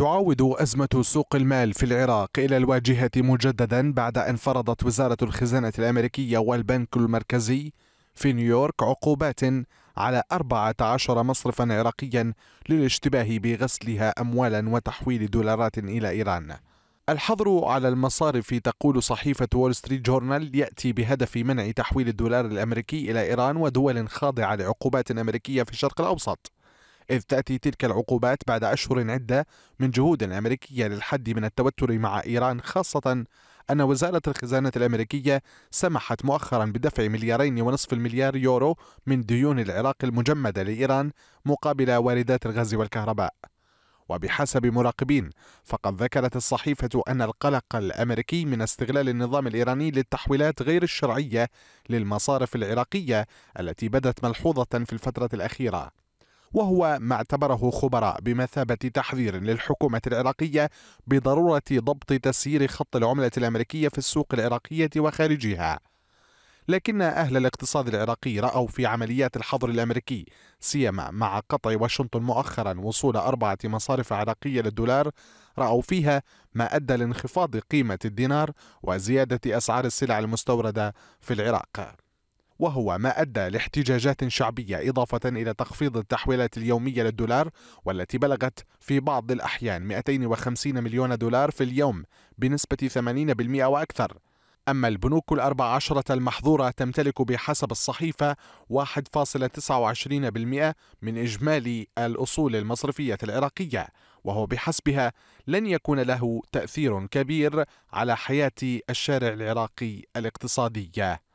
تعاود أزمة سوق المال في العراق إلى الواجهة مجددا بعد أن فرضت وزارة الخزانة الأمريكية والبنك المركزي في نيويورك عقوبات على 14 مصرفا عراقيا للاشتباه بغسلها أموالا وتحويل دولارات إلى إيران الحظر على المصارف تقول صحيفة وول ستريت جورنال يأتي بهدف منع تحويل الدولار الأمريكي إلى إيران ودول خاضعة لعقوبات أمريكية في الشرق الأوسط إذ تأتي تلك العقوبات بعد أشهر عدة من جهود أمريكية للحد من التوتر مع إيران خاصة أن وزارة الخزانة الأمريكية سمحت مؤخرا بدفع مليارين ونصف المليار يورو من ديون العراق المجمدة لإيران مقابل واردات الغاز والكهرباء وبحسب مراقبين فقد ذكرت الصحيفة أن القلق الأمريكي من استغلال النظام الإيراني للتحويلات غير الشرعية للمصارف العراقية التي بدت ملحوظة في الفترة الأخيرة وهو ما اعتبره خبراء بمثابة تحذير للحكومة العراقية بضرورة ضبط تسيير خط العملة الأمريكية في السوق العراقية وخارجها لكن أهل الاقتصاد العراقي رأوا في عمليات الحظر الأمريكي سيما مع قطع واشنطن مؤخرا وصول أربعة مصارف عراقية للدولار رأوا فيها ما أدى لانخفاض قيمة الدينار وزيادة أسعار السلع المستوردة في العراق وهو ما أدى لاحتجاجات شعبية إضافة إلى تخفيض التحويلات اليومية للدولار والتي بلغت في بعض الأحيان 250 مليون دولار في اليوم بنسبة 80% وأكثر أما البنوك الأربع عشرة المحظورة تمتلك بحسب الصحيفة 1.29% من إجمالي الأصول المصرفية العراقية وهو بحسبها لن يكون له تأثير كبير على حياة الشارع العراقي الاقتصادية